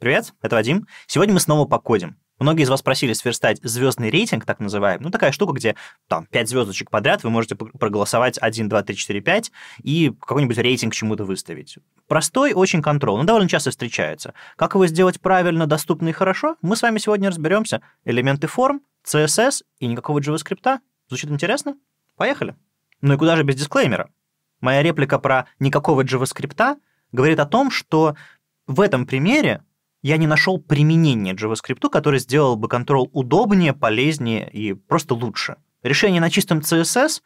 Привет, это Вадим. Сегодня мы снова покодим. Многие из вас просили сверстать звездный рейтинг, так называемый. Ну, такая штука, где там 5 звездочек подряд вы можете проголосовать 1, 2, 3, 4, 5 и какой-нибудь рейтинг чему-то выставить. Простой очень контрол, но довольно часто встречается. Как его сделать правильно, доступно и хорошо, мы с вами сегодня разберемся. Элементы форм, CSS и никакого JavaScript. Звучит интересно? Поехали. Ну и куда же без дисклеймера? Моя реплика про никакого JavaScript говорит о том, что в этом примере я не нашел применения JavaScript, который сделал бы контрол удобнее, полезнее и просто лучше. Решение на чистом CSS,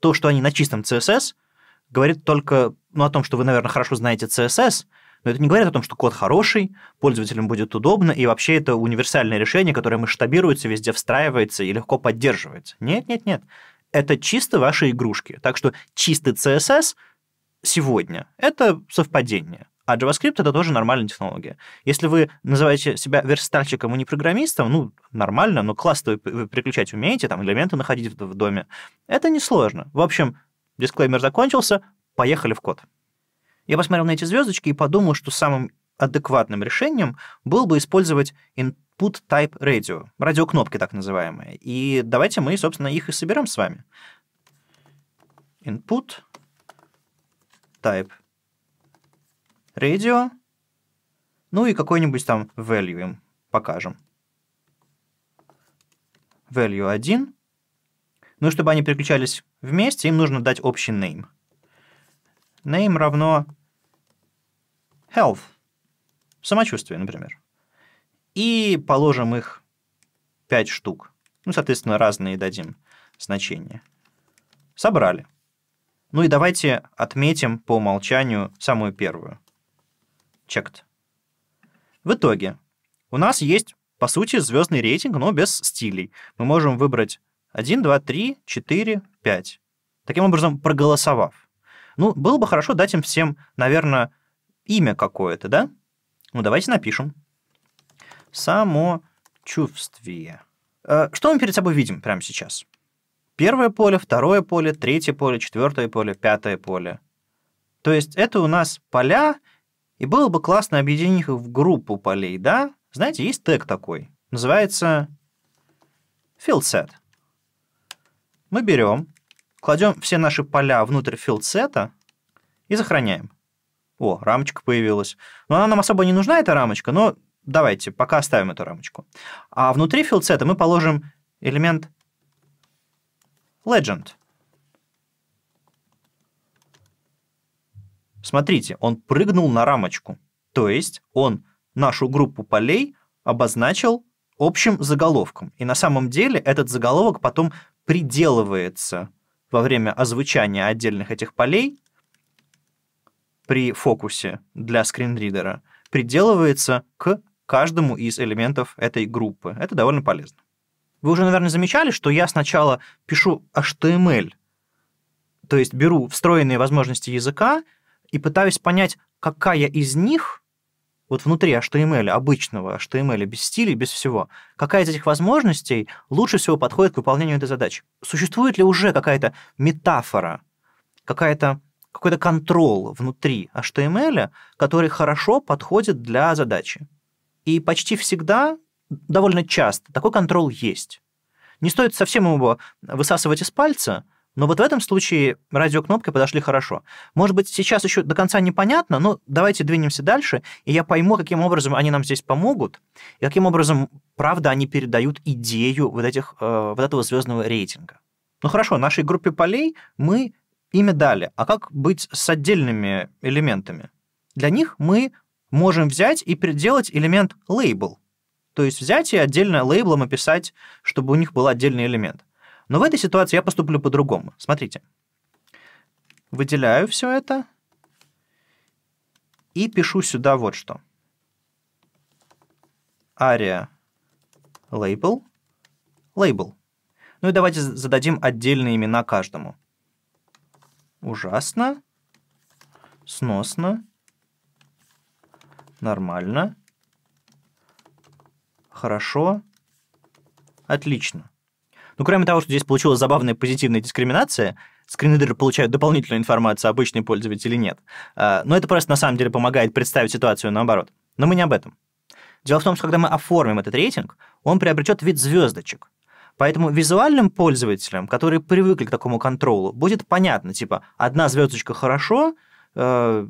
то, что они на чистом CSS, говорит только ну, о том, что вы, наверное, хорошо знаете CSS, но это не говорит о том, что код хороший, пользователям будет удобно, и вообще это универсальное решение, которое масштабируется, везде встраивается и легко поддерживается. Нет, нет, нет. Это чисто ваши игрушки. Так что чистый CSS сегодня – это совпадение. А JavaScript — это тоже нормальная технология. Если вы называете себя верстальщиком и не программистом, ну, нормально, но класс вы переключать умеете, там, элементы находить в доме, это несложно. В общем, дисклеймер закончился, поехали в код. Я посмотрел на эти звездочки и подумал, что самым адекватным решением было бы использовать input type radio, радиокнопки так называемые. И давайте мы, собственно, их и соберем с вами. Input type radio, ну и какой-нибудь там value им покажем. Value 1. Ну и чтобы они переключались вместе, им нужно дать общий name. Name равно health, самочувствие, например. И положим их 5 штук. Ну, соответственно, разные дадим значения. Собрали. Ну и давайте отметим по умолчанию самую первую checked. В итоге у нас есть, по сути, звездный рейтинг, но без стилей. Мы можем выбрать 1, 2, 3, 4, 5. Таким образом, проголосовав. Ну, было бы хорошо дать им всем, наверное, имя какое-то, да? Ну, давайте напишем. Самочувствие. Э, что мы перед собой видим прямо сейчас? Первое поле, второе поле, третье поле, четвертое поле, пятое поле. То есть это у нас поля, и было бы классно объединить их в группу полей, да? Знаете, есть тег такой. Называется field set. Мы берем, кладем все наши поля внутрь field set и сохраняем. О, рамочка появилась. Но она нам особо не нужна, эта рамочка, но давайте пока оставим эту рамочку. А внутри field set мы положим элемент legend – Смотрите, он прыгнул на рамочку. То есть он нашу группу полей обозначил общим заголовком. И на самом деле этот заголовок потом приделывается во время озвучания отдельных этих полей при фокусе для скринридера, приделывается к каждому из элементов этой группы. Это довольно полезно. Вы уже, наверное, замечали, что я сначала пишу HTML, то есть беру встроенные возможности языка и пытаюсь понять, какая из них вот внутри HTML обычного, HTML без стилей, без всего, какая из этих возможностей лучше всего подходит к выполнению этой задачи? Существует ли уже какая-то метафора, какая-то какой-то контрол внутри HTML, который хорошо подходит для задачи. И почти всегда, довольно часто, такой контрол есть. Не стоит совсем его высасывать из пальца, но вот в этом случае радиокнопкой подошли хорошо. Может быть, сейчас еще до конца непонятно, но давайте двинемся дальше, и я пойму, каким образом они нам здесь помогут, и каким образом, правда, они передают идею вот, этих, э, вот этого звездного рейтинга. Ну хорошо, нашей группе полей мы имя дали, а как быть с отдельными элементами? Для них мы можем взять и переделать элемент лейбл, то есть взять и отдельно лейблом описать, чтобы у них был отдельный элемент. Но в этой ситуации я поступлю по-другому. Смотрите. Выделяю все это и пишу сюда вот что. Aria label, label. Ну и давайте зададим отдельные имена каждому. Ужасно, сносно, нормально, хорошо, отлично. Ну, кроме того, что здесь получилась забавная позитивная дискриминация, скринридеры получают дополнительную информацию, обычный пользователь или нет. А, но это просто на самом деле помогает представить ситуацию наоборот. Но мы не об этом. Дело в том, что когда мы оформим этот рейтинг, он приобретет вид звездочек. Поэтому визуальным пользователям, которые привыкли к такому контролу, будет понятно, типа, одна звездочка хорошо, э,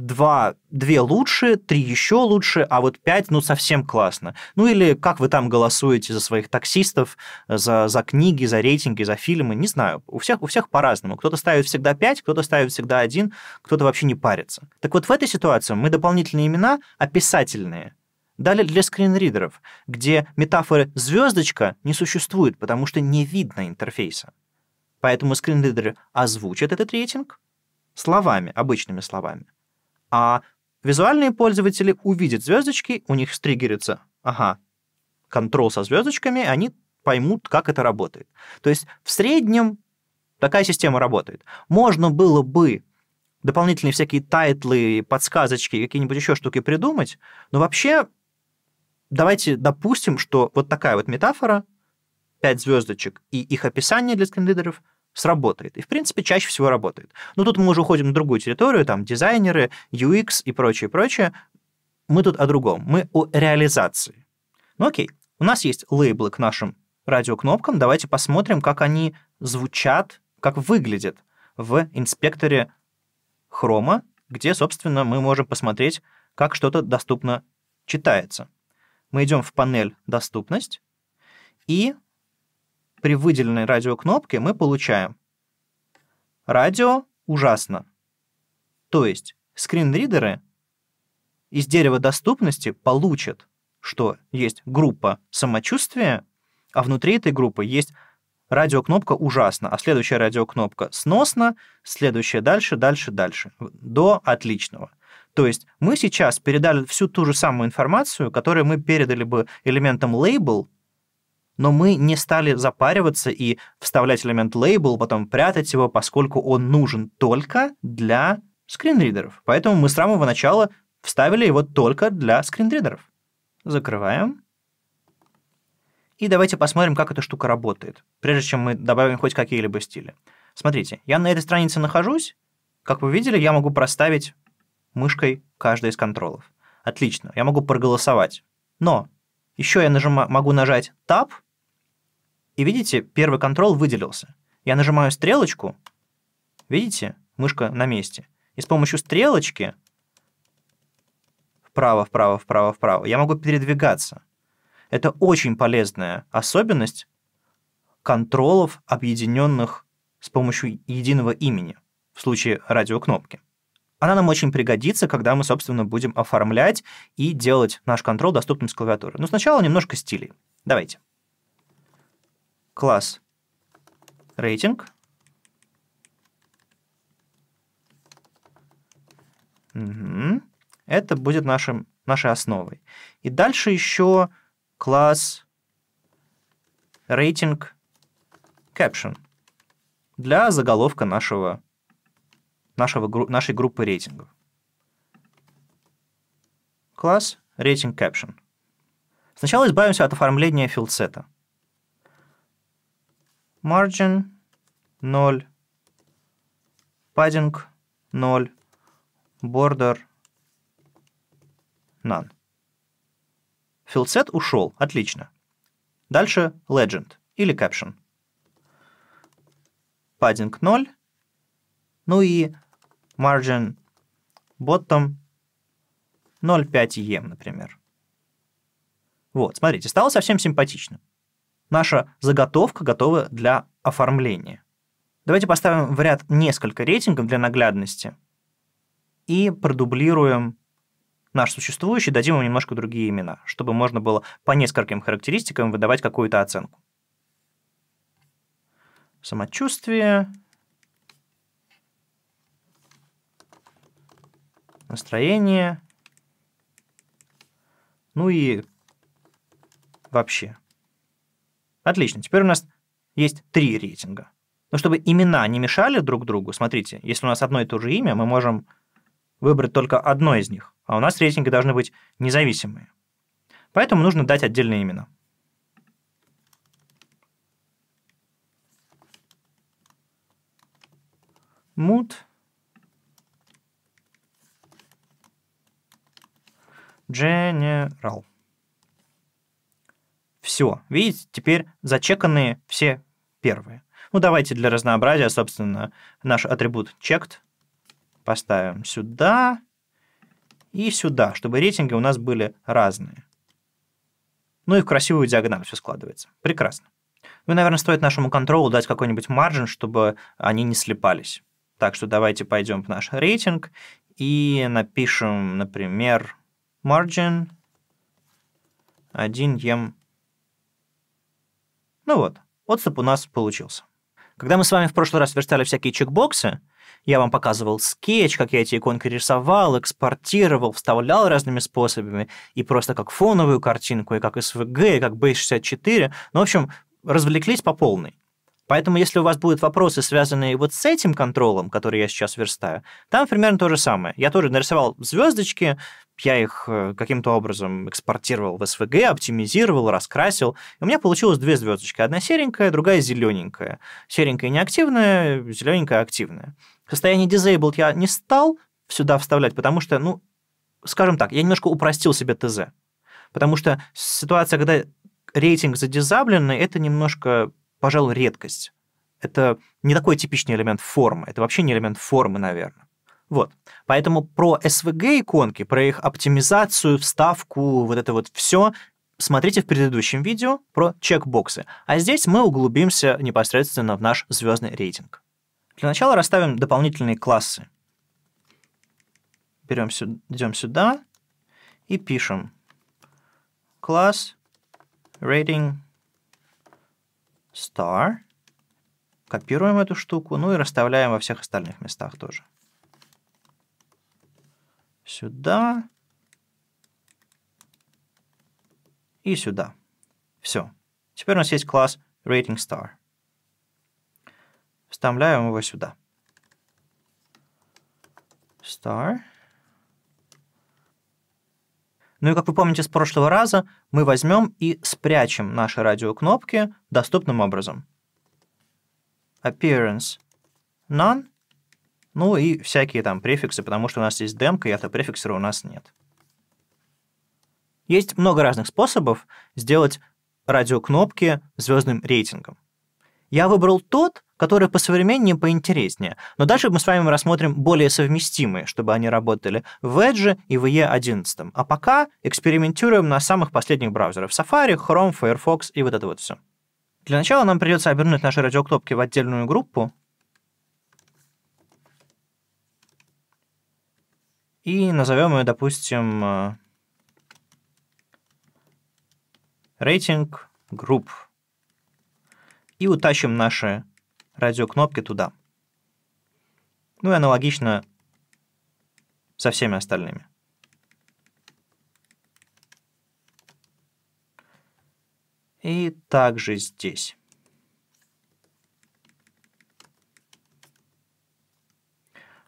два, две лучше, три еще лучше, а вот пять, ну, совсем классно. Ну, или как вы там голосуете за своих таксистов, за, за книги, за рейтинги, за фильмы, не знаю. У всех, у всех по-разному. Кто-то ставит всегда пять, кто-то ставит всегда один, кто-то вообще не парится. Так вот, в этой ситуации мы дополнительные имена описательные дали для скринридеров, где метафоры «звездочка» не существует, потому что не видно интерфейса. Поэтому скринридеры озвучат этот рейтинг словами, обычными словами – а визуальные пользователи увидят звездочки, у них стригерится. Ага, контрол со звездочками, они поймут, как это работает. То есть в среднем такая система работает. Можно было бы дополнительные всякие тайтлы, подсказочки, какие-нибудь еще штуки придумать, но вообще давайте допустим, что вот такая вот метафора, пять звездочек и их описание для скринридеров сработает. И, в принципе, чаще всего работает. Но тут мы уже уходим на другую территорию, там дизайнеры, UX и прочее, прочее. Мы тут о другом. Мы о реализации. Ну окей, у нас есть лейблы к нашим радиокнопкам. Давайте посмотрим, как они звучат, как выглядят в инспекторе хрома, где, собственно, мы можем посмотреть, как что-то доступно читается. Мы идем в панель «Доступность», и при выделенной радиокнопке мы получаем «Радио ужасно». То есть скринридеры из дерева доступности получат, что есть группа самочувствия, а внутри этой группы есть радиокнопка ужасно, а следующая радиокнопка сносно, следующая дальше, дальше, дальше, до отличного. То есть мы сейчас передали всю ту же самую информацию, которую мы передали бы элементом label, но мы не стали запариваться и вставлять элемент лейбл, потом прятать его, поскольку он нужен только для скринридеров. Поэтому мы с самого начала вставили его только для скринридеров. Закрываем. И давайте посмотрим, как эта штука работает, прежде чем мы добавим хоть какие-либо стили. Смотрите, я на этой странице нахожусь. Как вы видели, я могу проставить мышкой каждый из контролов. Отлично, я могу проголосовать. Но еще я нажима- могу нажать Tab и видите, первый контрол выделился. Я нажимаю стрелочку, видите, мышка на месте. И с помощью стрелочки вправо, вправо, вправо, вправо я могу передвигаться. Это очень полезная особенность контролов, объединенных с помощью единого имени, в случае радиокнопки. Она нам очень пригодится, когда мы, собственно, будем оформлять и делать наш контрол доступным с клавиатуры. Но сначала немножко стилей. Давайте класс рейтинг. Угу. Это будет нашим, нашей основой. И дальше еще класс рейтинг caption для заголовка нашего, нашего, нашей группы рейтингов. Класс рейтинг caption. Сначала избавимся от оформления филдсета. Margin 0. Padding 0. Border none. Филдсет ушел. Отлично. Дальше legend или caption. Padding 0. Ну и margin bottom 0,5 EM, например. Вот, смотрите, стало совсем симпатично наша заготовка готова для оформления. Давайте поставим в ряд несколько рейтингов для наглядности и продублируем наш существующий, дадим ему немножко другие имена, чтобы можно было по нескольким характеристикам выдавать какую-то оценку. Самочувствие, настроение, ну и вообще. Отлично, теперь у нас есть три рейтинга. Но чтобы имена не мешали друг другу, смотрите, если у нас одно и то же имя, мы можем выбрать только одно из них, а у нас рейтинги должны быть независимые. Поэтому нужно дать отдельные имена. Мут, General. Все, видите, теперь зачеканные все первые. Ну, давайте для разнообразия, собственно, наш атрибут checked поставим сюда и сюда, чтобы рейтинги у нас были разные. Ну и в красивую диагональ все складывается. Прекрасно. Ну, наверное, стоит нашему контролу дать какой-нибудь маржин, чтобы они не слепались. Так что давайте пойдем в наш рейтинг и напишем, например, margin 1 ем ну вот, отступ у нас получился. Когда мы с вами в прошлый раз верстали всякие чекбоксы, я вам показывал скетч, как я эти иконки рисовал, экспортировал, вставлял разными способами, и просто как фоновую картинку, и как SVG, и как b 64 Ну, в общем, развлеклись по полной. Поэтому, если у вас будут вопросы, связанные вот с этим контролом, который я сейчас верстаю, там примерно то же самое. Я тоже нарисовал звездочки, я их э, каким-то образом экспортировал в SVG, оптимизировал, раскрасил. И у меня получилось две звездочки. Одна серенькая, другая зелененькая. Серенькая неактивная, зелененькая активная. Состояние disabled я не стал сюда вставлять, потому что, ну, скажем так, я немножко упростил себе ТЗ. Потому что ситуация, когда рейтинг задизабленный, это немножко пожалуй, редкость. Это не такой типичный элемент формы. Это вообще не элемент формы, наверное. Вот. Поэтому про SVG-иконки, про их оптимизацию, вставку, вот это вот все смотрите в предыдущем видео про чекбоксы. А здесь мы углубимся непосредственно в наш звездный рейтинг. Для начала расставим дополнительные классы. Берем сюда, идем сюда и пишем класс rating star. Копируем эту штуку, ну и расставляем во всех остальных местах тоже. Сюда. И сюда. Все. Теперь у нас есть класс rating star. Вставляем его сюда. Star. Ну и, как вы помните с прошлого раза, мы возьмем и спрячем наши радиокнопки доступным образом. Appearance none, ну и всякие там префиксы, потому что у нас есть демка, и автопрефиксера у нас нет. Есть много разных способов сделать радиокнопки звездным рейтингом. Я выбрал тот, которые посовременнее, поинтереснее. Но дальше мы с вами рассмотрим более совместимые, чтобы они работали в Edge и в EE11. А пока экспериментируем на самых последних браузерах. Safari, Chrome, Firefox и вот это вот все. Для начала нам придется обернуть наши радиокнопки в отдельную группу, и назовем ее, допустим, рейтинг э, групп. И утащим наши радиокнопки туда. Ну и аналогично со всеми остальными. И также здесь.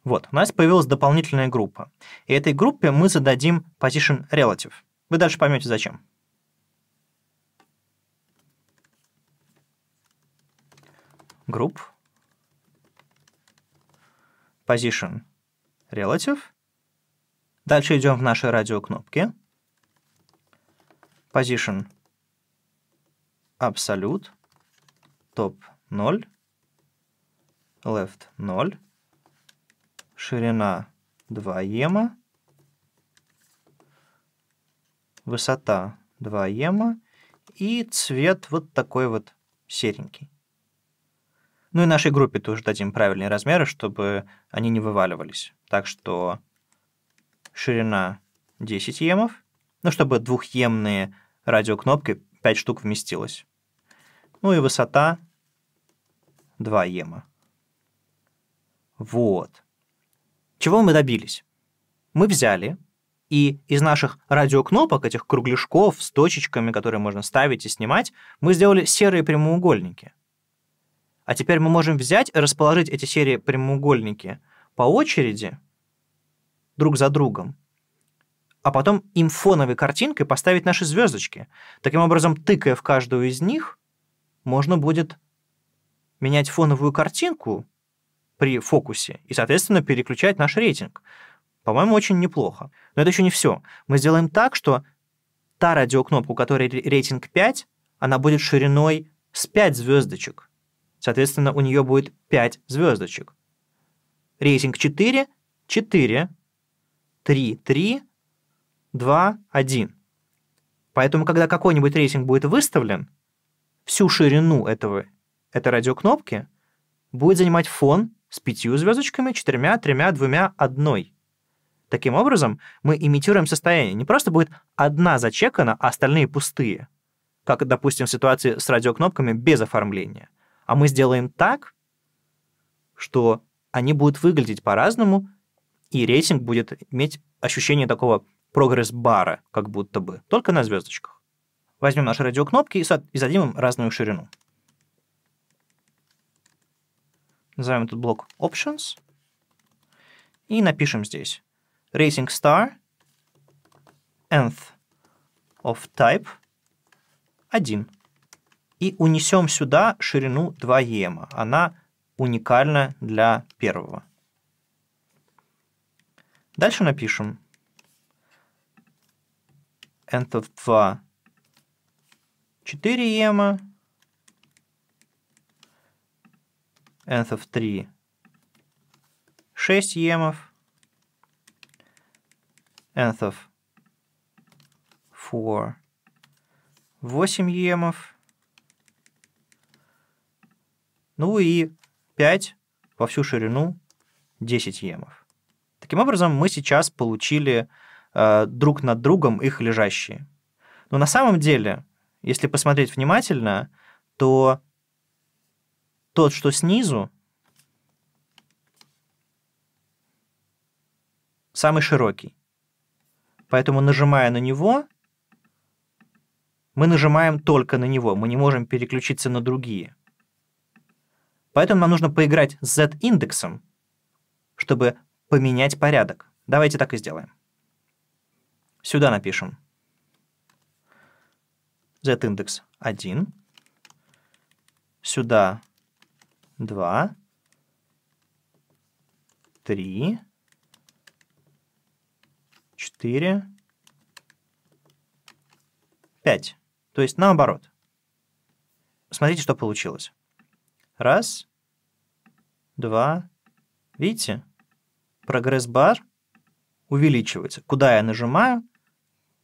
Вот, у нас появилась дополнительная группа. И этой группе мы зададим position relative. Вы дальше поймете зачем. Group. Position. Relative. Дальше идем в наши радиокнопки. Position. Absolute. Top 0. Left 0. Ширина 2 ема. Высота 2 ема. И цвет вот такой вот серенький. Ну и нашей группе тоже дадим правильные размеры, чтобы они не вываливались. Так что ширина 10 емов, ну, чтобы двухъемные радиокнопки 5 штук вместилось. Ну и высота 2 ема. Вот. Чего мы добились? Мы взяли и из наших радиокнопок, этих кругляшков с точечками, которые можно ставить и снимать, мы сделали серые прямоугольники – а теперь мы можем взять и расположить эти серии прямоугольники по очереди друг за другом, а потом им фоновой картинкой поставить наши звездочки. Таким образом, тыкая в каждую из них, можно будет менять фоновую картинку при фокусе и, соответственно, переключать наш рейтинг. По-моему, очень неплохо. Но это еще не все. Мы сделаем так, что та радиокнопка, у которой рейтинг 5, она будет шириной с 5 звездочек – Соответственно, у нее будет 5 звездочек. Рейтинг 4, 4, 3, 3, 2, 1. Поэтому, когда какой-нибудь рейтинг будет выставлен, всю ширину этого, этой радиокнопки будет занимать фон с пятью звездочками, четырьмя, тремя, двумя, одной. Таким образом, мы имитируем состояние. Не просто будет одна зачекана, а остальные пустые. Как, допустим, в ситуации с радиокнопками без оформления – а мы сделаем так, что они будут выглядеть по-разному, и рейтинг будет иметь ощущение такого прогресс-бара, как будто бы, только на звездочках. Возьмем наши радиокнопки и зададим им разную ширину. Назовем этот блок Options и напишем здесь rating Star nth of type 1 и унесем сюда ширину 2 ема. Она уникальна для первого. Дальше напишем of 2 4 ема, of 3 6 емов, of 4 8 емов, Ну и 5 во всю ширину 10 емов. Таким образом, мы сейчас получили э, друг над другом их лежащие. Но на самом деле, если посмотреть внимательно, то тот, что снизу, самый широкий. Поэтому, нажимая на него, мы нажимаем только на него, мы не можем переключиться на другие – Поэтому нам нужно поиграть с z-индексом, чтобы поменять порядок. Давайте так и сделаем. Сюда напишем z-индекс 1, сюда 2, 3, 4, 5. То есть наоборот. Смотрите, что получилось. Раз, два, видите? Прогресс-бар увеличивается. Куда я нажимаю,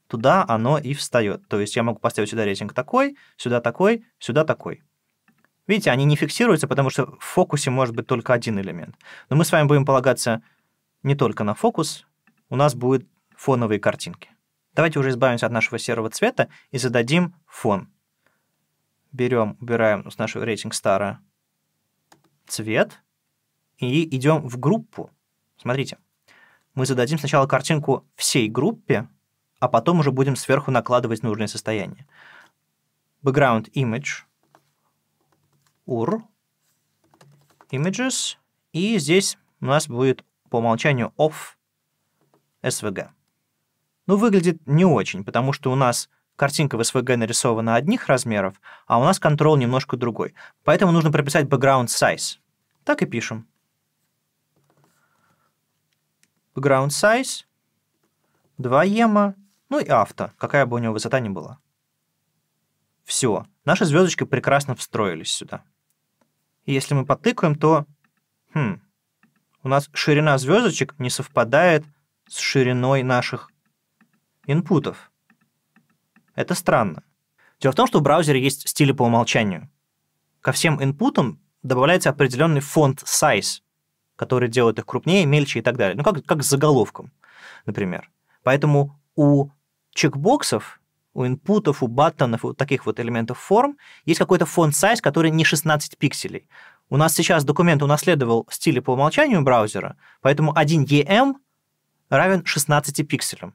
туда оно и встает. То есть я могу поставить сюда рейтинг такой, сюда такой, сюда такой. Видите, они не фиксируются, потому что в фокусе может быть только один элемент. Но мы с вами будем полагаться не только на фокус, у нас будут фоновые картинки. Давайте уже избавимся от нашего серого цвета и зададим фон. Берем, убираем с нашего рейтинг стара цвет и идем в группу. Смотрите, мы зададим сначала картинку всей группе, а потом уже будем сверху накладывать нужное состояние. Background image, ur, images, и здесь у нас будет по умолчанию off svg. Ну, выглядит не очень, потому что у нас картинка в SVG нарисована одних размеров, а у нас контрол немножко другой. Поэтому нужно прописать background size. Так и пишем. Background size, 2 ема, ну и авто, какая бы у него высота ни была. Все, наши звездочки прекрасно встроились сюда. И если мы потыкаем, то хм, у нас ширина звездочек не совпадает с шириной наших инпутов. Это странно. Дело в том, что в браузере есть стили по умолчанию. Ко всем инпутам добавляется определенный фонд size, который делает их крупнее, мельче и так далее. Ну, как, как с заголовком, например. Поэтому у чекбоксов, у инпутов, у баттонов, у таких вот элементов форм есть какой-то фонд size, который не 16 пикселей. У нас сейчас документ унаследовал стили по умолчанию браузера, поэтому 1 EM равен 16 пикселям.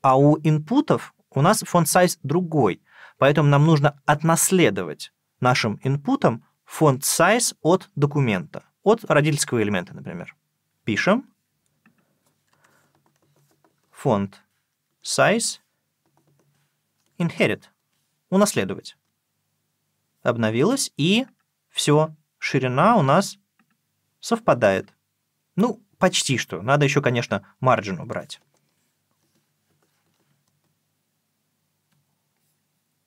А у инпутов, у нас фонд сайз другой, поэтому нам нужно отнаследовать нашим инпутом фонд сайз от документа, от родительского элемента, например. Пишем фонд size inherit, унаследовать. Обновилось, и все, ширина у нас совпадает. Ну, почти что. Надо еще, конечно, марджин убрать.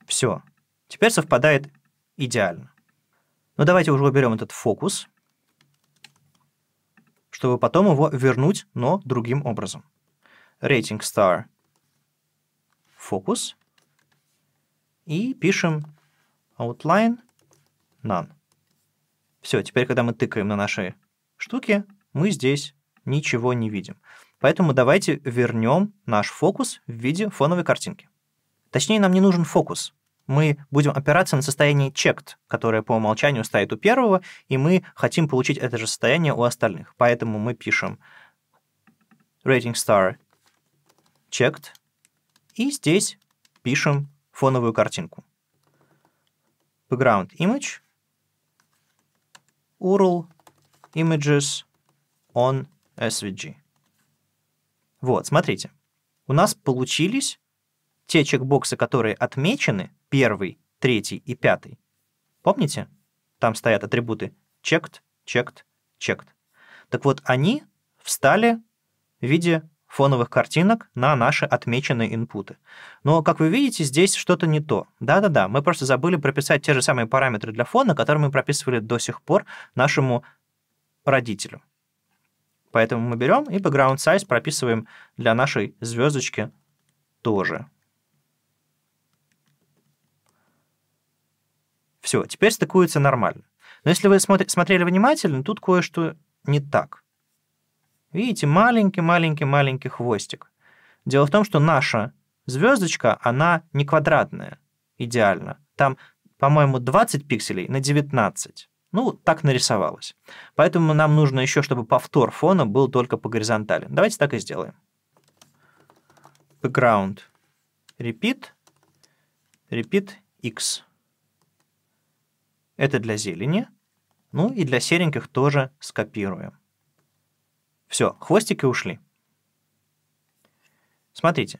Все. Теперь совпадает идеально. Но ну, давайте уже уберем этот фокус, чтобы потом его вернуть, но другим образом. Rating star фокус и пишем outline none. Все, теперь, когда мы тыкаем на наши штуки, мы здесь ничего не видим. Поэтому давайте вернем наш фокус в виде фоновой картинки. Точнее, нам не нужен фокус мы будем опираться на состояние checked, которое по умолчанию стоит у первого, и мы хотим получить это же состояние у остальных. Поэтому мы пишем rating star checked, и здесь пишем фоновую картинку. Background image, URL images on SVG. Вот, смотрите. У нас получились те чекбоксы, которые отмечены, первый, третий и пятый, помните? Там стоят атрибуты checked, checked, checked. Так вот, они встали в виде фоновых картинок на наши отмеченные инпуты. Но, как вы видите, здесь что-то не то. Да-да-да, мы просто забыли прописать те же самые параметры для фона, которые мы прописывали до сих пор нашему родителю. Поэтому мы берем и background size прописываем для нашей звездочки тоже. Все, теперь стыкуется нормально. Но если вы смотрели внимательно, тут кое-что не так. Видите, маленький-маленький-маленький хвостик. Дело в том, что наша звездочка, она не квадратная идеально. Там, по-моему, 20 пикселей на 19. Ну, так нарисовалось. Поэтому нам нужно еще, чтобы повтор фона был только по горизонтали. Давайте так и сделаем. Background. Repeat. Repeat X. Это для зелени. Ну и для сереньких тоже скопируем. Все, хвостики ушли. Смотрите.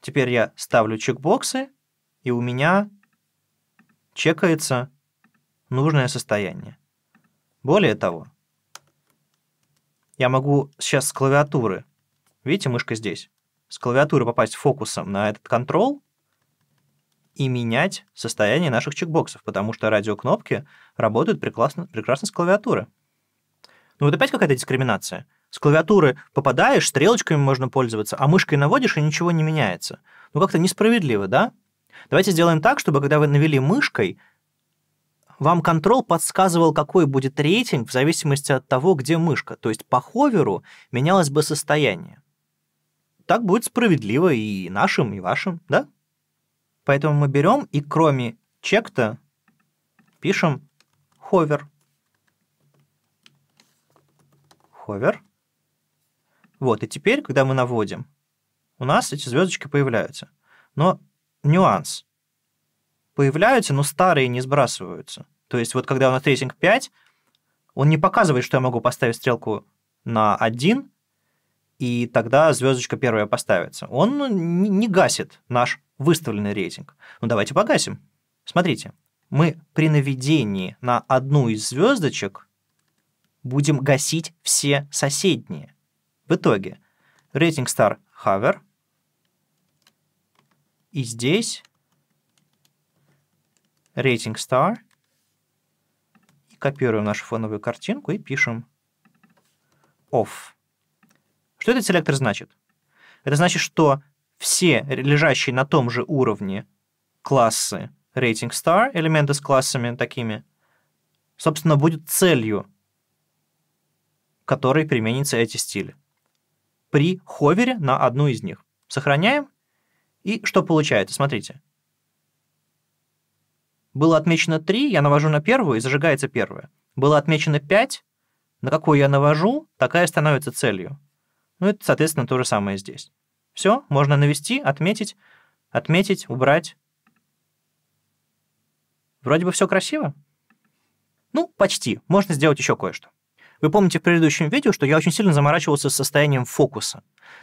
Теперь я ставлю чекбоксы, и у меня чекается нужное состояние. Более того, я могу сейчас с клавиатуры, видите, мышка здесь, с клавиатуры попасть фокусом на этот контроль и менять состояние наших чекбоксов, потому что радиокнопки работают прекрасно, прекрасно с клавиатуры. Ну вот опять какая-то дискриминация. С клавиатуры попадаешь, стрелочками можно пользоваться, а мышкой наводишь, и ничего не меняется. Ну как-то несправедливо, да? Давайте сделаем так, чтобы когда вы навели мышкой, вам контрол подсказывал, какой будет рейтинг в зависимости от того, где мышка. То есть по ховеру менялось бы состояние. Так будет справедливо и нашим, и вашим, да? Поэтому мы берем и кроме чекта пишем hover hover Вот, и теперь, когда мы наводим, у нас эти звездочки появляются. Но нюанс. Появляются, но старые не сбрасываются. То есть вот когда у нас трейсинг 5, он не показывает, что я могу поставить стрелку на 1, и тогда звездочка первая поставится. Он ну, не гасит наш выставленный рейтинг. Ну давайте погасим. Смотрите, мы при наведении на одну из звездочек будем гасить все соседние. В итоге рейтинг star hover и здесь рейтинг star и копируем нашу фоновую картинку и пишем off. Что этот селектор значит? Это значит, что все лежащие на том же уровне классы rating star, элементы с классами такими, собственно, будет целью, которой применится эти стили. При ховере на одну из них. Сохраняем. И что получается? Смотрите. Было отмечено 3, я навожу на первую, и зажигается первая. Было отмечено 5, на какую я навожу, такая становится целью. Ну, это, соответственно, то же самое здесь. Все, можно навести, отметить, отметить, убрать. Вроде бы все красиво. Ну, почти. Можно сделать еще кое-что. Вы помните в предыдущем видео, что я очень сильно заморачивался с состоянием фокуса.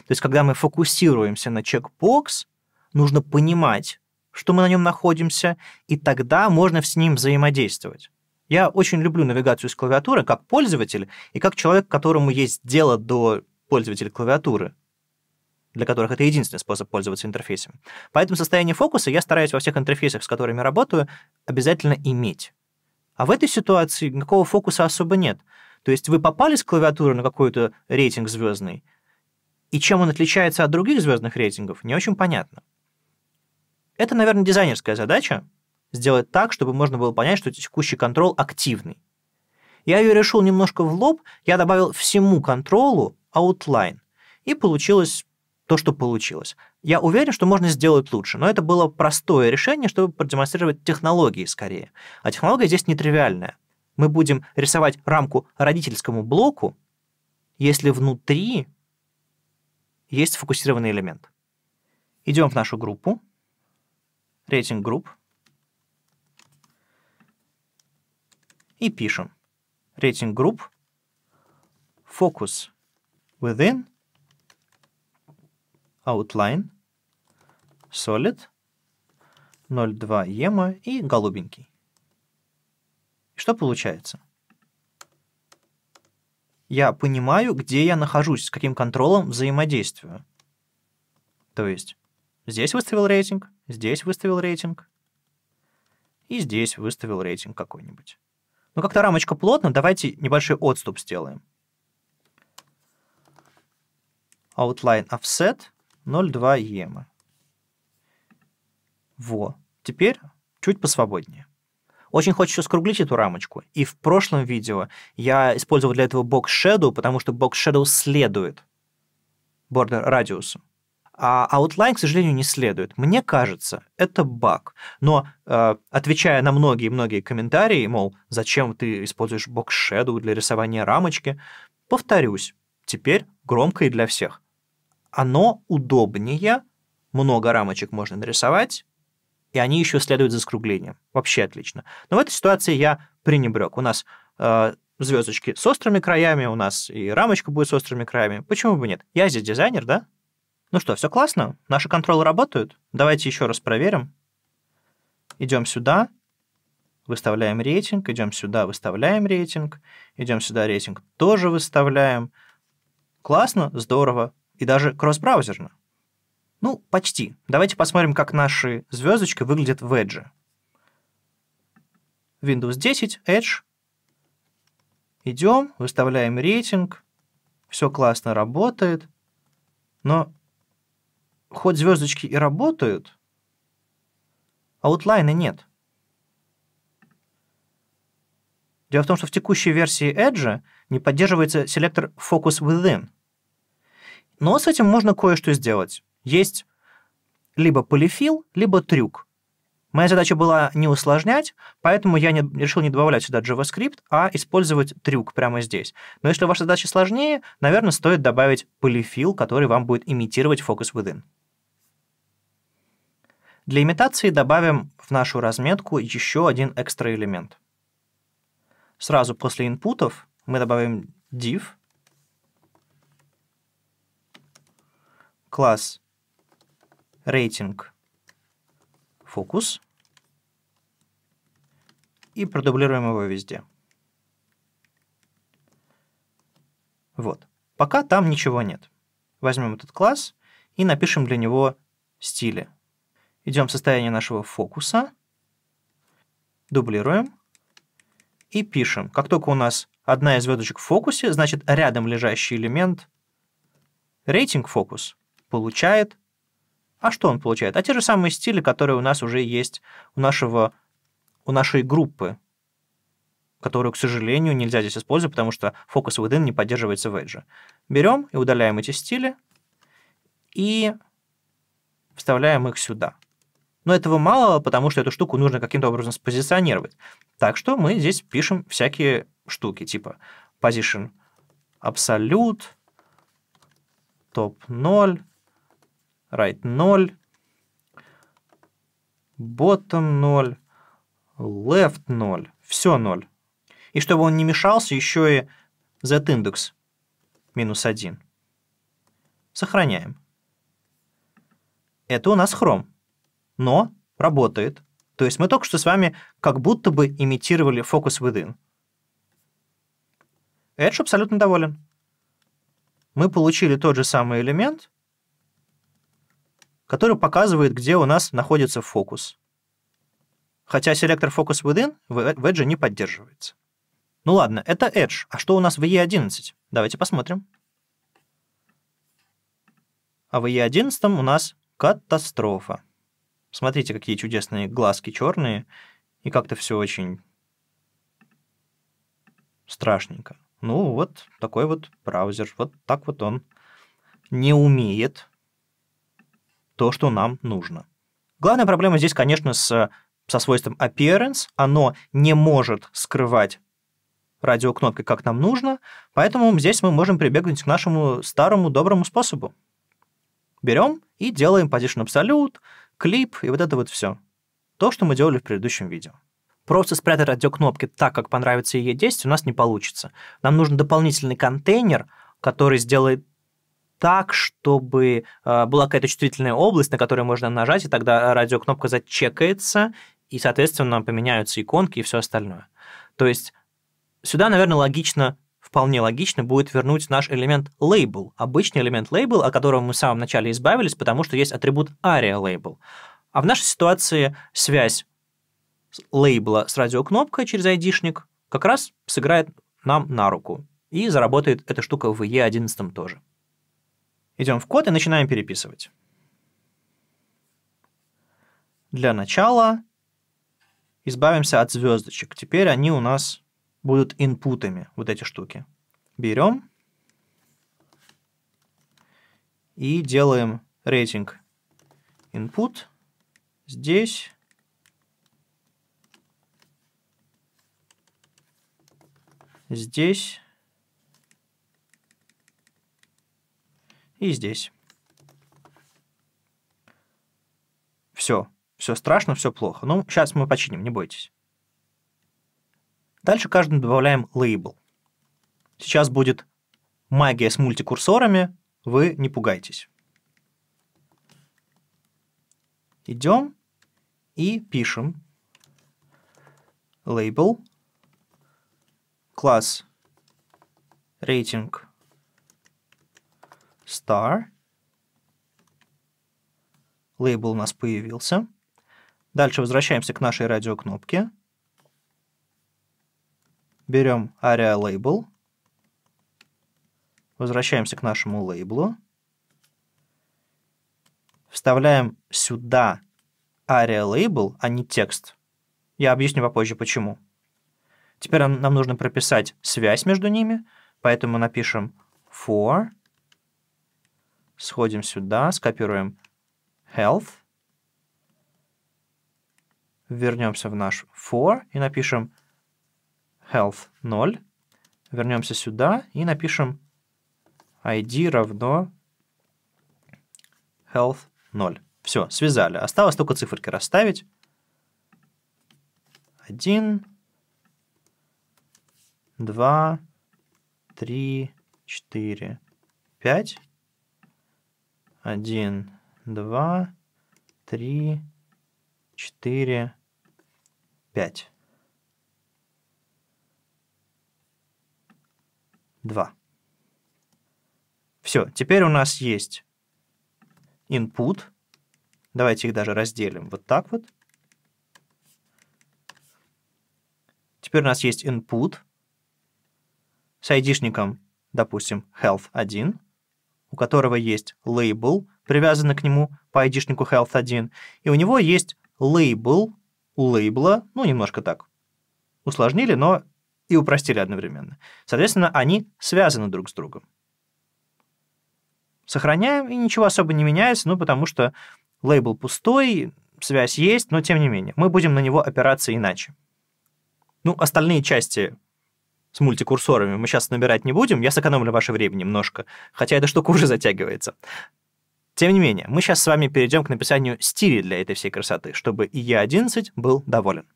То есть, когда мы фокусируемся на чекбокс, нужно понимать, что мы на нем находимся, и тогда можно с ним взаимодействовать. Я очень люблю навигацию с клавиатуры как пользователь и как человек, которому есть дело до пользователей клавиатуры, для которых это единственный способ пользоваться интерфейсом. Поэтому состояние фокуса я стараюсь во всех интерфейсах, с которыми работаю, обязательно иметь. А в этой ситуации никакого фокуса особо нет. То есть вы попали с клавиатуры на какой-то рейтинг звездный, и чем он отличается от других звездных рейтингов, не очень понятно. Это, наверное, дизайнерская задача — сделать так, чтобы можно было понять, что текущий контроль активный. Я ее решил немножко в лоб, я добавил всему контролу outline. И получилось то, что получилось. Я уверен, что можно сделать лучше, но это было простое решение, чтобы продемонстрировать технологии скорее. А технология здесь нетривиальная. Мы будем рисовать рамку родительскому блоку, если внутри есть фокусированный элемент. Идем в нашу группу, рейтинг групп, и пишем рейтинг групп, фокус within outline solid 0,2 ема и голубенький. что получается? Я понимаю, где я нахожусь, с каким контролом взаимодействую. То есть здесь выставил рейтинг, здесь выставил рейтинг, и здесь выставил рейтинг какой-нибудь. Но ну, как-то рамочка плотно, давайте небольшой отступ сделаем outline offset 0,2 EM. Во. Теперь чуть посвободнее. Очень хочется скруглить эту рамочку. И в прошлом видео я использовал для этого Box Shadow, потому что Box Shadow следует border radius, А Outline, к сожалению, не следует. Мне кажется, это баг. Но э, отвечая на многие-многие комментарии, мол, зачем ты используешь Box Shadow для рисования рамочки, повторюсь, теперь громкое для всех. Оно удобнее, много рамочек можно нарисовать, и они еще следуют за скруглением. Вообще отлично. Но в этой ситуации я пренебрег. У нас э, звездочки с острыми краями, у нас и рамочка будет с острыми краями. Почему бы нет? Я здесь дизайнер, да? Ну что, все классно? Наши контролы работают? Давайте еще раз проверим. Идем сюда, выставляем рейтинг, идем сюда, выставляем рейтинг, идем сюда, рейтинг тоже выставляем. Классно, здорово и даже кроссбраузерно. Ну, почти. Давайте посмотрим, как наши звездочки выглядят в Edge. Windows 10, Edge. Идем, выставляем рейтинг. Все классно работает. Но хоть звездочки и работают, а аутлайна нет. Дело в том, что в текущей версии Edge не поддерживается селектор Focus Within. Но с этим можно кое-что сделать. Есть либо полифил, либо трюк. Моя задача была не усложнять, поэтому я не, решил не добавлять сюда JavaScript, а использовать трюк прямо здесь. Но если ваша задача сложнее, наверное, стоит добавить полифил, который вам будет имитировать Focus Within. Для имитации добавим в нашу разметку еще один экстра элемент — сразу после инпутов мы добавим div, класс рейтинг фокус и продублируем его везде. Вот. Пока там ничего нет. Возьмем этот класс и напишем для него стили. Идем в состояние нашего фокуса, дублируем – и пишем. Как только у нас одна из звездочек в фокусе, значит, рядом лежащий элемент рейтинг фокус получает. А что он получает? А те же самые стили, которые у нас уже есть у, нашего, у нашей группы, которую, к сожалению, нельзя здесь использовать, потому что фокус within не поддерживается в Edge. Берем и удаляем эти стили и вставляем их сюда. Но этого мало, потому что эту штуку нужно каким-то образом спозиционировать. Так что мы здесь пишем всякие штуки, типа position абсолют, топ 0, right 0, bottom 0, left 0, все 0. И чтобы он не мешался, еще и z index минус 1. Сохраняем. Это у нас хром но работает. То есть мы только что с вами как будто бы имитировали фокус within. Edge абсолютно доволен. Мы получили тот же самый элемент, который показывает, где у нас находится фокус. Хотя селектор фокус within в Edge не поддерживается. Ну ладно, это Edge. А что у нас в E11? Давайте посмотрим. А в E11 у нас катастрофа. Смотрите, какие чудесные глазки черные, и как-то все очень страшненько. Ну, вот такой вот браузер, вот так вот он не умеет то, что нам нужно. Главная проблема здесь, конечно, с, со свойством appearance. Оно не может скрывать радиокнопки, как нам нужно, поэтому здесь мы можем прибегнуть к нашему старому доброму способу. Берем и делаем position absolute, клип и вот это вот все. То, что мы делали в предыдущем видео. Просто спрятать радиокнопки так, как понравится ей действие, у нас не получится. Нам нужен дополнительный контейнер, который сделает так, чтобы э, была какая-то чувствительная область, на которую можно нажать, и тогда радиокнопка зачекается, и, соответственно, поменяются иконки и все остальное. То есть сюда, наверное, логично вполне логично будет вернуть наш элемент label, обычный элемент label, о котором мы в самом начале избавились, потому что есть атрибут aria label. А в нашей ситуации связь лейбла с радиокнопкой через айдишник как раз сыграет нам на руку. И заработает эта штука в E11 тоже. Идем в код и начинаем переписывать. Для начала избавимся от звездочек. Теперь они у нас будут инпутами, вот эти штуки. Берем и делаем рейтинг input. Здесь здесь и здесь. Все, все страшно, все плохо. Ну, сейчас мы починим, не бойтесь. Дальше каждому добавляем лейбл. Сейчас будет магия с мультикурсорами, вы не пугайтесь. Идем и пишем label класс рейтинг star. Лейбл у нас появился. Дальше возвращаемся к нашей радиокнопке. Берем aria label. Возвращаемся к нашему лейблу. Вставляем сюда aria label, а не текст. Я объясню попозже, почему. Теперь нам нужно прописать связь между ними, поэтому напишем for. Сходим сюда, скопируем health. Вернемся в наш for и напишем health 0. Вернемся сюда и напишем id равно health 0. Все, связали. Осталось только циферки расставить. 1, 2, 3, 4, 5. 1, 2, 3, 4, 5. 2. Все, теперь у нас есть input. Давайте их даже разделим вот так вот. Теперь у нас есть input с id допустим, health1, у которого есть label, привязанный к нему по id health1, и у него есть label у лейбла, ну, немножко так усложнили, но и упростили одновременно. Соответственно, они связаны друг с другом. Сохраняем, и ничего особо не меняется, ну, потому что лейбл пустой, связь есть, но тем не менее. Мы будем на него опираться иначе. Ну, остальные части с мультикурсорами мы сейчас набирать не будем, я сэкономлю ваше время немножко, хотя эта штука уже затягивается. Тем не менее, мы сейчас с вами перейдем к написанию стиля для этой всей красоты, чтобы и я 11 был доволен.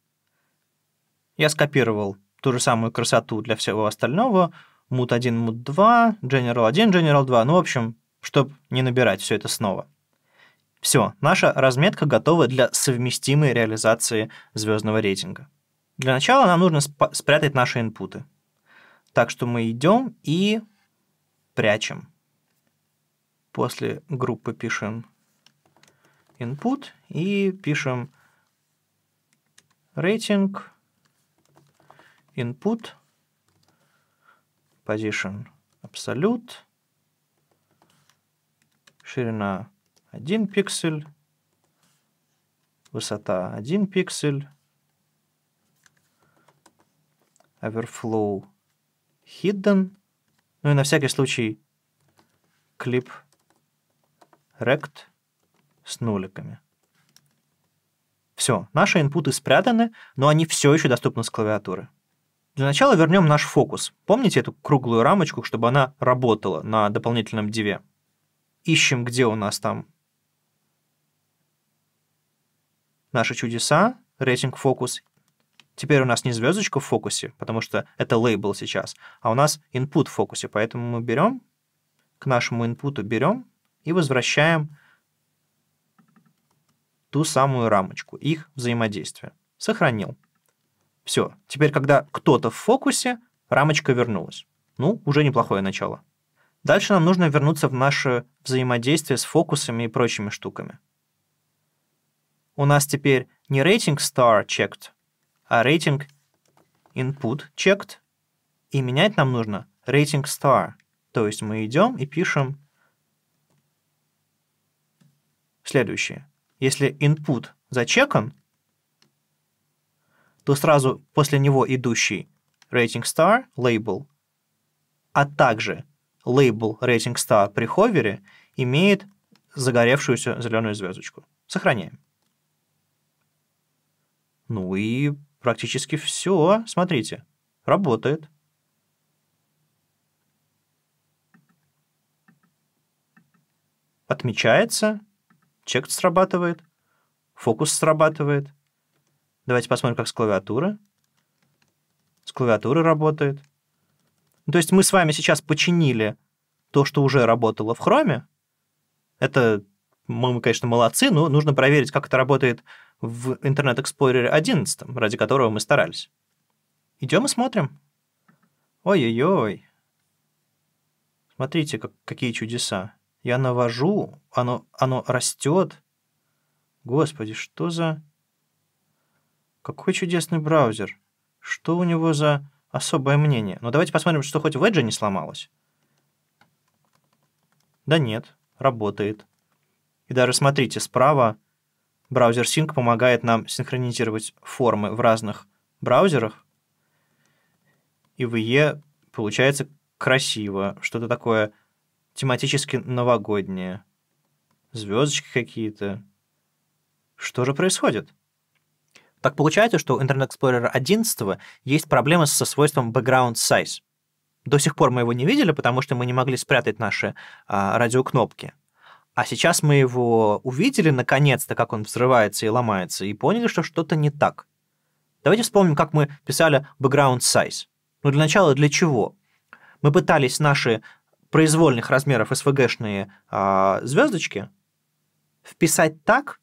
Я скопировал ту же самую красоту для всего остального, мут 1, мут 2, general 1, general 2, ну, в общем, чтобы не набирать все это снова. Все, наша разметка готова для совместимой реализации звездного рейтинга. Для начала нам нужно спрятать наши инпуты. Так что мы идем и прячем. После группы пишем input и пишем рейтинг input position absolute, ширина 1 пиксель, высота 1 пиксель, overflow hidden, ну и на всякий случай clip rect с нуликами. Все, наши инпуты спрятаны, но они все еще доступны с клавиатуры. Для начала вернем наш фокус. Помните эту круглую рамочку, чтобы она работала на дополнительном диве? Ищем, где у нас там наши чудеса, рейтинг фокус. Теперь у нас не звездочка в фокусе, потому что это лейбл сейчас, а у нас input в фокусе, поэтому мы берем, к нашему input берем и возвращаем ту самую рамочку, их взаимодействие. Сохранил. Все. Теперь, когда кто-то в фокусе, рамочка вернулась. Ну, уже неплохое начало. Дальше нам нужно вернуться в наше взаимодействие с фокусами и прочими штуками. У нас теперь не рейтинг star checked, а рейтинг input checked. И менять нам нужно рейтинг star. То есть мы идем и пишем следующее. Если input зачекан, то сразу после него идущий rating star, label, а также label rating star при ховере имеет загоревшуюся зеленую звездочку. Сохраняем. Ну и практически все, смотрите, работает. Отмечается, чек срабатывает, фокус срабатывает. Давайте посмотрим, как с клавиатуры. С клавиатуры работает. Ну, то есть мы с вами сейчас починили то, что уже работало в Chrome. Это мы, конечно, молодцы, но нужно проверить, как это работает в Internet Explorer 11, ради которого мы старались. Идем и смотрим. Ой-ой-ой. Смотрите, как, какие чудеса. Я навожу, оно, оно растет. Господи, что за... Какой чудесный браузер. Что у него за особое мнение? Но ну, давайте посмотрим, что хоть в Edge не сломалось. Да нет, работает. И даже смотрите, справа браузер Sync помогает нам синхронизировать формы в разных браузерах. И в IE получается красиво, что-то такое тематически новогоднее. Звездочки какие-то. Что же происходит? Так получается, что у Internet Explorer 11 есть проблемы со свойством background size. До сих пор мы его не видели, потому что мы не могли спрятать наши а, радиокнопки. А сейчас мы его увидели наконец-то, как он взрывается и ломается, и поняли, что что-то не так. Давайте вспомним, как мы писали background size. Ну, для начала, для чего? Мы пытались наши произвольных размеров SVG-шные а, звездочки вписать так,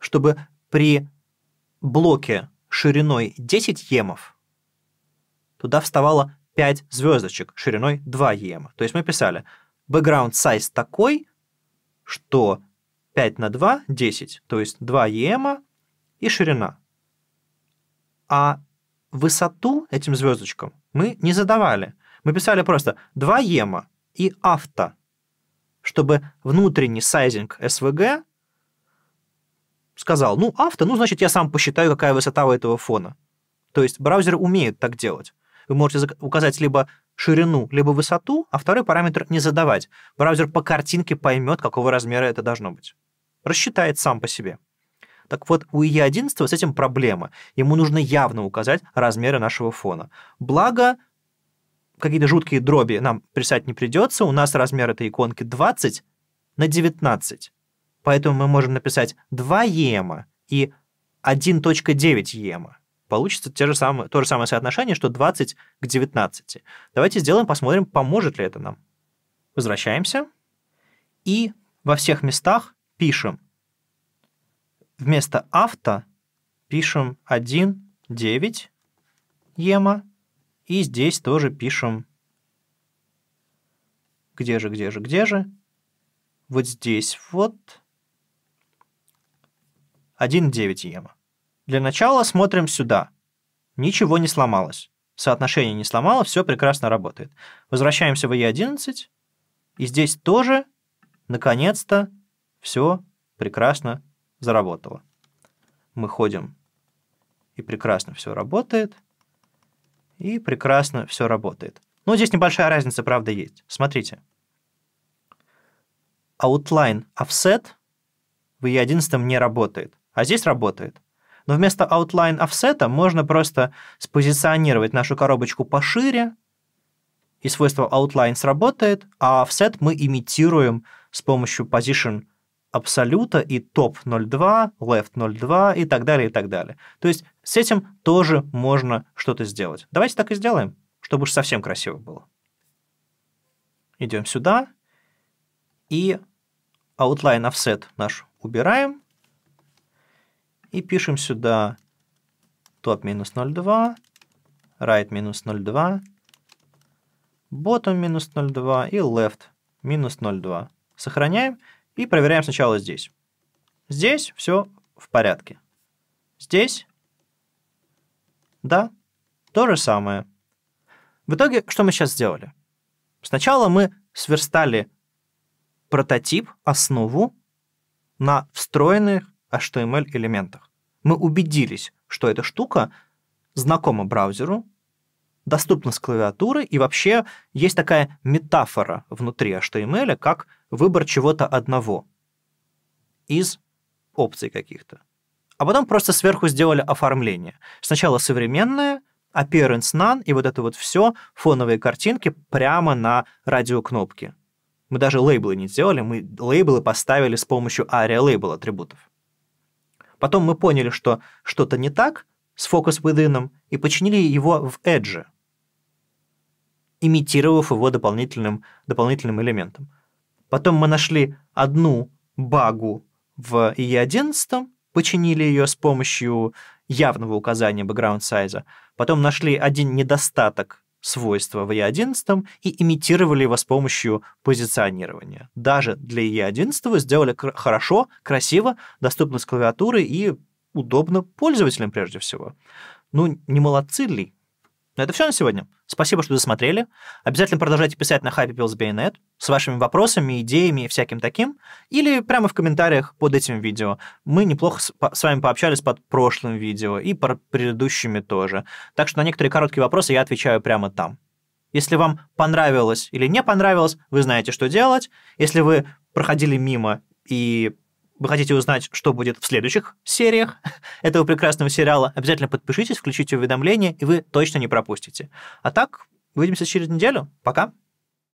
чтобы при блоке шириной 10 емов, туда вставало 5 звездочек шириной 2 ема. То есть мы писали background size такой, что 5 на 2 – 10, то есть 2 ема и ширина. А высоту этим звездочкам мы не задавали. Мы писали просто 2 ема и авто, чтобы внутренний сайзинг SVG сказал, ну, авто, ну, значит, я сам посчитаю, какая высота у этого фона. То есть браузеры умеют так делать. Вы можете указать либо ширину, либо высоту, а второй параметр не задавать. Браузер по картинке поймет, какого размера это должно быть. Рассчитает сам по себе. Так вот, у IE11 с этим проблема. Ему нужно явно указать размеры нашего фона. Благо, какие-то жуткие дроби нам писать не придется. У нас размер этой иконки 20 на 19. Поэтому мы можем написать 2 ЕМа и 1.9 ЕМа. Получится те же самые, то же самое соотношение, что 20 к 19. Давайте сделаем, посмотрим, поможет ли это нам. Возвращаемся. И во всех местах пишем. Вместо авто пишем 1.9 ЕМа. И здесь тоже пишем где же, где же, где же. Вот здесь вот 1,9 ЕМА. Для начала смотрим сюда. Ничего не сломалось. Соотношение не сломало, все прекрасно работает. Возвращаемся в Е11, и здесь тоже, наконец-то, все прекрасно заработало. Мы ходим, и прекрасно все работает, и прекрасно все работает. Но ну, здесь небольшая разница, правда, есть. Смотрите. Outline Offset в E11 не работает а здесь работает. Но вместо outline offset а можно просто спозиционировать нашу коробочку пошире, и свойство outline сработает, а offset мы имитируем с помощью position абсолюта и топ 0.2, left 0.2 и так далее, и так далее. То есть с этим тоже можно что-то сделать. Давайте так и сделаем, чтобы уж совсем красиво было. Идем сюда и outline offset наш убираем – и пишем сюда top минус 0,2, right минус 0,2, bottom минус 0,2 и left минус 0,2. Сохраняем и проверяем сначала здесь. Здесь все в порядке. Здесь, да, то же самое. В итоге, что мы сейчас сделали? Сначала мы сверстали прототип, основу на встроенных HTML элементах мы убедились, что эта штука знакома браузеру, доступна с клавиатуры, и вообще есть такая метафора внутри HTML, как выбор чего-то одного из опций каких-то. А потом просто сверху сделали оформление. Сначала современное, appearance none, и вот это вот все, фоновые картинки прямо на радиокнопке. Мы даже лейблы не сделали, мы лейблы поставили с помощью ARIA лейбл атрибутов. Потом мы поняли, что что-то не так с Focus Within, и починили его в Edge, имитировав его дополнительным, дополнительным элементом. Потом мы нашли одну багу в IE11, починили ее с помощью явного указания background size. Потом нашли один недостаток свойства в E11 и имитировали его с помощью позиционирования. Даже для E11 сделали хорошо, красиво, доступно с клавиатуры и удобно пользователям прежде всего. Ну, не молодцы ли? Но это все на сегодня. Спасибо, что досмотрели. Обязательно продолжайте писать на happypills.net с вашими вопросами, идеями и всяким таким. Или прямо в комментариях под этим видео. Мы неплохо с вами пообщались под прошлым видео и под предыдущими тоже. Так что на некоторые короткие вопросы я отвечаю прямо там. Если вам понравилось или не понравилось, вы знаете, что делать. Если вы проходили мимо и вы хотите узнать, что будет в следующих сериях этого прекрасного сериала, обязательно подпишитесь, включите уведомления, и вы точно не пропустите. А так, увидимся через неделю. Пока!